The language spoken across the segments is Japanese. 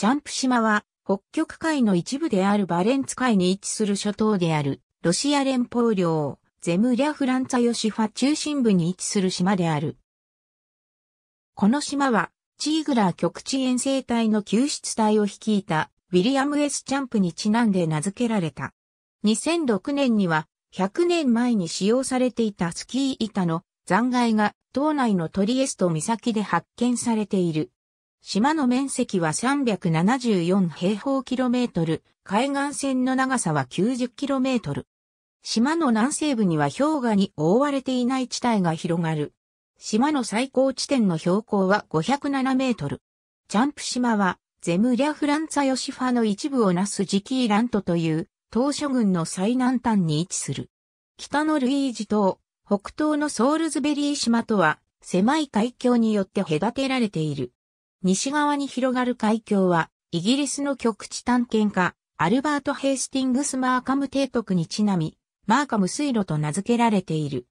ジャンプ島は北極海の一部であるバレンツ海に位置する諸島であるロシア連邦領ゼムリャ・フランツァ・ヨシファ中心部に位置する島である。この島はチーグラー極地遠征隊の救出隊を率いたウィリアム・エス・チャンプにちなんで名付けられた。2006年には100年前に使用されていたスキー板の残骸が島内のトリエスト岬で発見されている。島の面積は374平方キロメートル、海岸線の長さは90キロメートル。島の南西部には氷河に覆われていない地帯が広がる。島の最高地点の標高は507メートル。チャンプ島は、ゼムリャ・フランツァ・ヨシファの一部をなすジキーラントという、島諸群の最南端に位置する。北のルイージ島、北東のソールズベリー島とは、狭い海峡によって隔てられている。西側に広がる海峡は、イギリスの極地探検家、アルバート・ヘイスティングス・マーカム提督にちなみ、マーカム水路と名付けられている。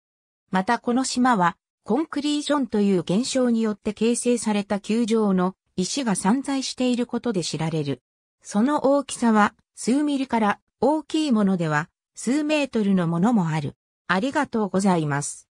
またこの島は、コンクリージョンという現象によって形成された球状の石が散在していることで知られる。その大きさは数ミリから大きいものでは数メートルのものもある。ありがとうございます。